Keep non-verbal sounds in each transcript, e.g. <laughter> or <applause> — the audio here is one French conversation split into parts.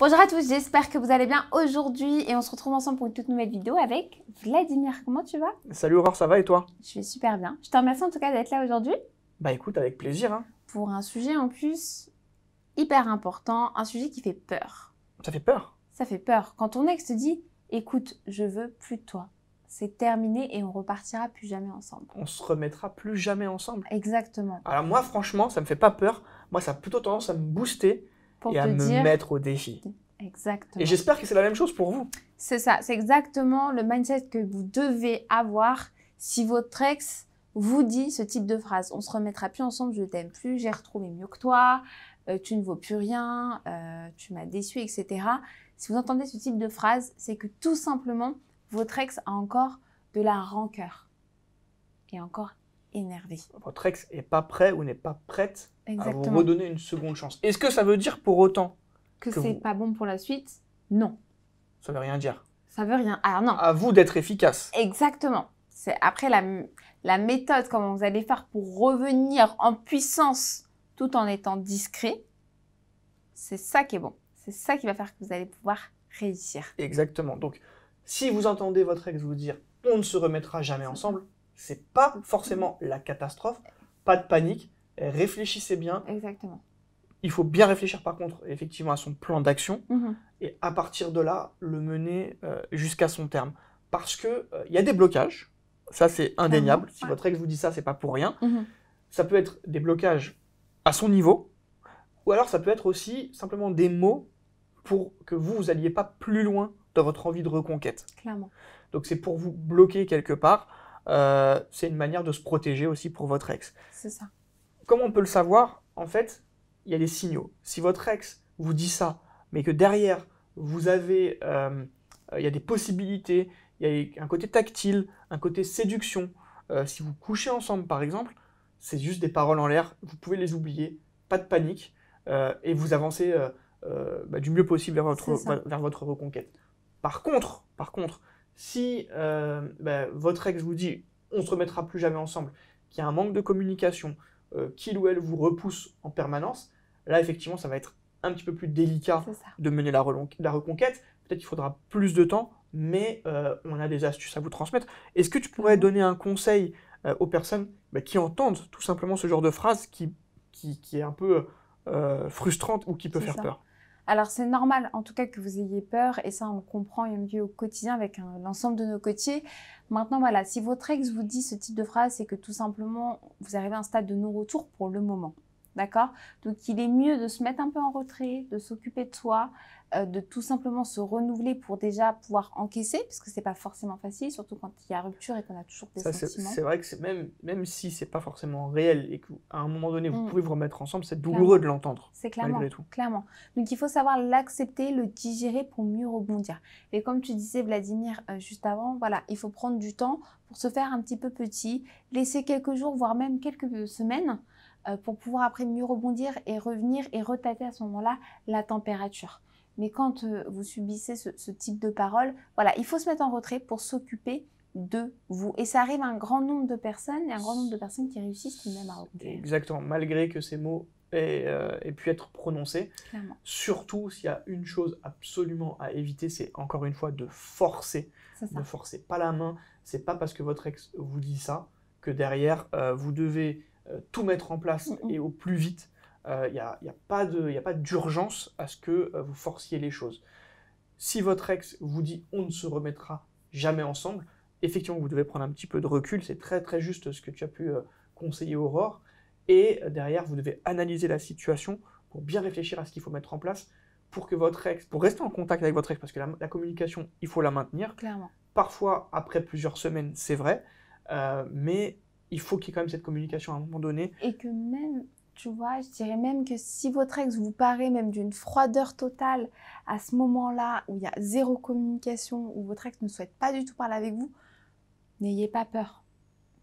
Bonjour à tous, j'espère que vous allez bien aujourd'hui et on se retrouve ensemble pour une toute nouvelle vidéo avec Vladimir. Comment tu vas Salut Aurore, ça va et toi Je vais super bien. Je te remercie en tout cas d'être là aujourd'hui. Bah écoute, avec plaisir. Hein. Pour un sujet en plus hyper important, un sujet qui fait peur. Ça fait peur Ça fait peur. Quand ton ex te dit écoute, je veux plus de toi, c'est terminé et on repartira plus jamais ensemble. On se remettra plus jamais ensemble. Exactement. Alors moi, franchement, ça me fait pas peur. Moi, ça a plutôt tendance à me booster et à me mettre au défi. Exactement. Et j'espère que c'est la même chose pour vous. C'est ça, c'est exactement le mindset que vous devez avoir si votre ex vous dit ce type de phrase. On se remettra plus ensemble, je t'aime plus, j'ai retrouvé mieux que toi, euh, tu ne vaux plus rien, euh, tu m'as déçu, etc. Si vous entendez ce type de phrase, c'est que tout simplement, votre ex a encore de la rancœur. Et encore votre ex n'est pas prêt ou n'est pas prête à vous redonner une seconde chance. Est-ce que ça veut dire pour autant que, c'est pas bon pour la suite Non. Ça veut rien dire. Ça veut rien. Alors non. À vous d'être efficace. Exactement. C'est après la, la méthode comment vous allez faire pour revenir en puissance tout en étant discret. C'est ça qui est bon. C'est ça qui va faire que vous allez pouvoir réussir. Exactement. Donc si vous entendez votre ex vous dire on ne se remettra jamais ensemble, c'est pas forcément la catastrophe. Pas de panique, réfléchissez bien. Exactement. Il faut bien réfléchir par contre, effectivement, à son plan d'action mhm. et à partir de là, le mener euh, jusqu'à son terme. Parce que euh, il y a des blocages, ça c'est indéniable. Si votre ex vous dit ça, c'est pas pour rien. Mhm. Ça peut être des blocages à son niveau, ou alors ça peut être aussi simplement des mots pour que vous, vous alliez pas plus loin dans votre envie de reconquête. Clairement. Donc c'est pour vous bloquer quelque part. Euh, c'est une manière de se protéger aussi pour votre ex. C'est ça. Comme on peut le savoir En fait, il y a des signaux. Si votre ex vous dit ça, mais que derrière, vous avez, euh, euh, il y a des possibilités, il y a un côté tactile, un côté séduction. si vous couchez ensemble, par exemple, c'est juste des paroles en l'air, vous pouvez les oublier, pas de panique, et vous avancez bah, du mieux possible vers votre, vers votre reconquête. Par contre, par contre, si euh, bah, votre ex vous dit on se remettra plus jamais ensemble, qu'il y a un manque de communication, euh, qu'il ou elle vous repousse en permanence, là effectivement ça va être un petit peu plus délicat de mener la, la reconquête. Peut-être qu'il faudra plus de temps, mais euh, on a des astuces à vous transmettre. Est-ce que tu pourrais donner un conseil aux personnes bah, qui entendent tout simplement ce genre de phrase qui, est un peu frustrante ou qui peut faire peur alors c'est normal en tout cas que vous ayez peur et ça on comprend il au quotidien avec euh, l'ensemble de nos côtiers. Maintenant voilà, si votre ex vous dit ce type de phrase, c'est que tout simplement vous arrivez à un stade de non-retour pour le moment. D'accord Donc il est mieux de se mettre un peu en retrait, de s'occuper de soi, euh, de tout simplement se renouveler pour déjà pouvoir encaisser, parce que n'est pas forcément facile, surtout quand il y a rupture et qu'on a toujours des sentiments. C'est vrai que même, même si n'est pas forcément réel et qu'à un moment donné vous mm. pouvez vous remettre ensemble, c'est douloureux de l'entendre. C'est clairement, clairement. Donc il faut savoir l'accepter, le digérer pour mieux rebondir. Et comme tu disais Vladimir euh, juste avant, voilà, il faut prendre du temps pour se faire un petit peu petit, laisser quelques jours, voire même quelques semaines euh, pour pouvoir après mieux rebondir et revenir et retaper à ce moment-là la température. Mais quand euh, vous subissez ce, type de parole, voilà, il faut se mettre en retrait pour s'occuper de vous. Et ça arrive à un grand nombre de personnes et un grand nombre de personnes qui réussissent tout de même à Exactement, malgré que ces mots aient, euh, pu être prononcés. Surtout s'il y a une chose absolument à éviter, c'est encore une fois de forcer. Ne forcez pas la main. C'est pas parce que votre ex vous dit ça que derrière vous devez euh, tout mettre en place et au plus vite. Il euh, n'y a, a, pas d'urgence à ce que euh, vous forciez les choses. Si votre ex vous dit on ne se remettra jamais ensemble, effectivement, vous devez prendre un petit peu de recul. C'est très très juste ce que tu as pu conseiller Aurore. Et derrière, vous devez analyser la situation pour bien réfléchir à ce qu'il faut mettre en place pour que votre ex, pour rester en contact avec votre ex, parce que la, communication, il faut la maintenir. Clairement. Parfois, après plusieurs semaines, c'est vrai, mais il faut qu'il y ait quand même cette communication à un moment donné. Et que même, tu vois, je dirais même que si votre ex vous paraît même d'une froideur totale à ce moment-là où il y a zéro communication, où votre ex ne souhaite pas du tout parler avec vous, n'ayez pas peur.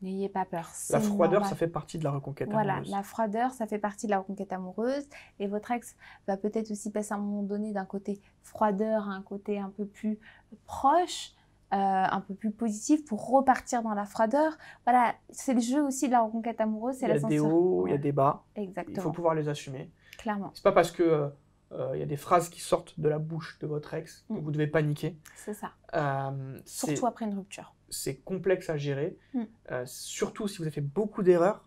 N'ayez pas peur. La froideur, ça fait partie de la reconquête amoureuse. Voilà, la froideur, ça fait partie de la reconquête amoureuse. Et votre ex va peut-être aussi passer à un moment donné d'un côté froideur à un côté un peu plus proche. Euh, un peu plus positif pour repartir dans la froideur. Voilà, c'est le jeu aussi de la reconquête amoureuse, c'est la Il y a des hauts, il y a des bas. Exactement. Il faut pouvoir les assumer. Clairement. C'est pas parce que euh, il y a des phrases qui sortent de la bouche de votre ex que mm. vous devez paniquer. C'est ça. Euh, surtout après une rupture. C'est complexe à gérer, mm. surtout si vous avez fait beaucoup d'erreurs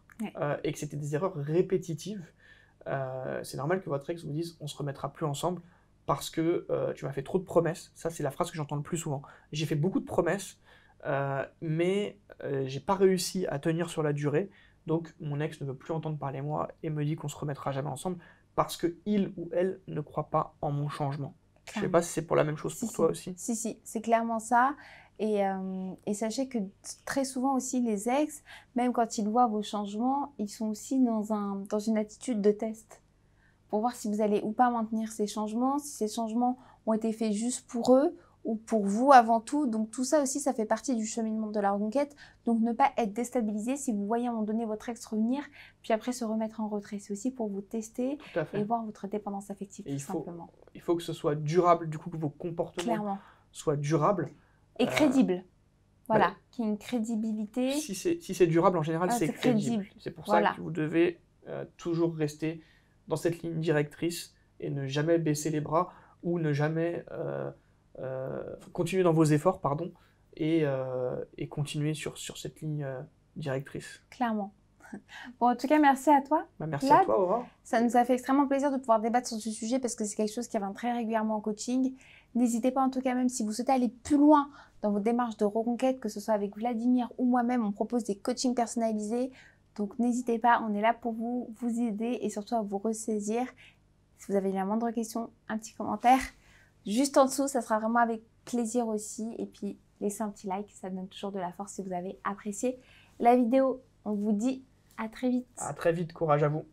et que c'était des erreurs répétitives. c'est normal que votre ex vous dise on se remettra plus ensemble parce que euh, tu m'as fait trop de promesses. Ça, c'est la phrase que j'entends le plus souvent. J'ai fait beaucoup de promesses, euh, mais je euh, j'ai pas réussi à tenir sur la durée. Donc, mon ex ne veut plus entendre parler moi et me dit qu'on se remettra jamais ensemble parce que il ou elle ne croit pas en mon changement. Je Je sais pas si c'est pour la même chose pour toi aussi. Si, si, c'est clairement ça. Et, et, sachez que très souvent aussi, les ex, même quand ils voient vos changements, ils sont aussi dans, un, dans une attitude de test pour voir si vous allez ou pas maintenir ces changements, si ces changements ont été faits juste pour eux ou pour vous avant tout. Donc tout ça aussi, ça fait partie du cheminement de la reconquête. Donc ne pas être déstabilisé si vous voyez à un moment donné votre ex revenir, puis après se remettre en retrait. C'est aussi pour vous tester et voir votre dépendance affective, il faut, Il faut que ce soit durable, du coup, que vos comportements soient durables. Et euh, crédibles. Voilà, bah, qu'il y ait une crédibilité. Si c'est durable, en général, ah, c'est crédible. C'est pour ça que vous devez euh, toujours rester dans cette ligne directrice et ne jamais baisser les bras ou ne jamais euh, euh, continuer dans vos efforts, pardon, et, euh, continuer sur, sur cette ligne directrice. Clairement. <laughs> Bon, en tout cas, merci à toi. Bah, merci à toi, Ça nous a fait extrêmement plaisir de pouvoir débattre sur ce sujet parce que c'est quelque chose qui revient très régulièrement en coaching. N'hésitez pas, en tout cas, même si vous souhaitez aller plus loin dans vos démarches de reconquête, que ce soit avec Vladimir ou moi-même, on propose des coachings personnalisés. Donc n'hésitez pas, on est là pour vous, vous aider et surtout à vous ressaisir. Si vous avez la moindre question, un petit commentaire juste en dessous, ça sera vraiment avec plaisir aussi. Et puis laissez un petit like, ça donne toujours de la force si vous avez apprécié la vidéo. On vous dit à très vite. À très vite, courage à vous.